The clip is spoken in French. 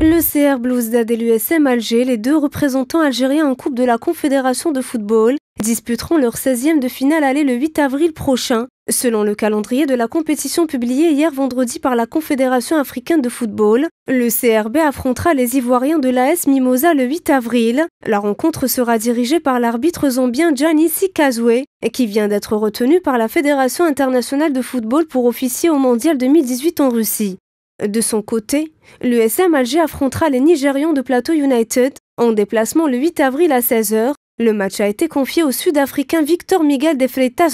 Le CR Blues et l'USM Alger, les deux représentants algériens en Coupe de la Confédération de football, disputeront leur 16e de finale aller le 8 avril prochain. Selon le calendrier de la compétition publié hier vendredi par la Confédération africaine de football, le CRB affrontera les Ivoiriens de l'AS Mimosa le 8 avril. La rencontre sera dirigée par l'arbitre zambien Gianni Sikazwe, qui vient d'être retenu par la Fédération internationale de football pour officier au Mondial 2018 en Russie. De son côté, l'USM Alger affrontera les Nigérians de Plateau United en déplacement le 8 avril à 16h. Le match a été confié au Sud-Africain Victor Miguel de Freitas